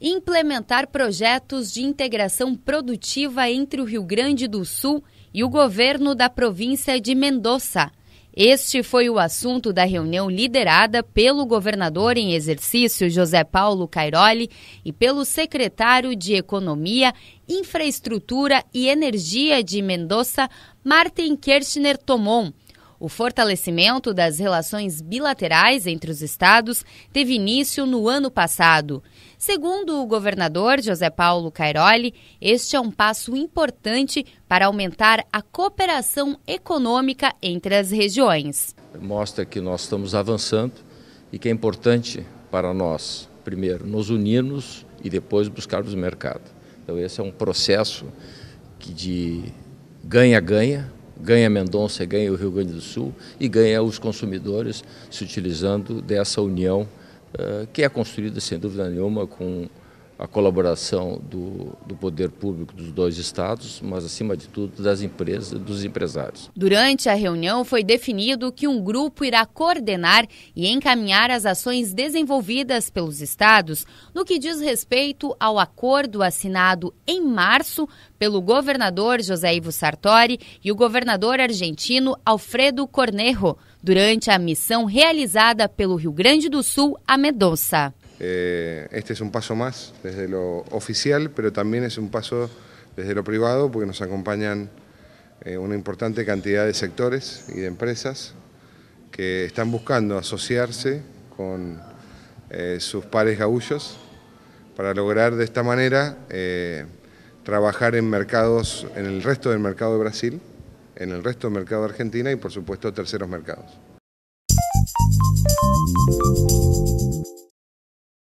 Implementar projetos de integração produtiva entre o Rio Grande do Sul e o governo da província de Mendoza. Este foi o assunto da reunião liderada pelo governador em exercício José Paulo Cairoli e pelo secretário de Economia, Infraestrutura e Energia de Mendoza, Martin Kirchner Tomon. O fortalecimento das relações bilaterais entre os estados teve início no ano passado. Segundo o governador José Paulo Cairoli, este é um passo importante para aumentar a cooperação econômica entre as regiões. Mostra que nós estamos avançando e que é importante para nós, primeiro, nos unirmos e depois buscarmos o mercado. Então, esse é um processo de ganha-ganha ganha Mendonça, ganha o Rio Grande do Sul e ganha os consumidores se utilizando dessa união eh, que é construída, sem dúvida nenhuma, com a colaboração do, do, poder público dos dois estados, mas acima de tudo das empresas, dos empresários. Durante a reunião foi definido que um grupo irá coordenar e encaminhar as ações desenvolvidas pelos estados no que diz respeito ao acordo assinado em março pelo governador José Ivo Sartori e o governador argentino Alfredo Cornejo durante a missão realizada pelo Rio Grande do Sul a Medonça. Eh, este es un paso más desde lo oficial, pero también es un paso desde lo privado, porque nos acompañan eh, una importante cantidad de sectores y de empresas que están buscando asociarse con eh, sus pares gaullos para lograr de esta manera trabajar en mercados, en el resto del mercado de Brasil, en el resto del mercado de Argentina y por supuesto terceros mercados.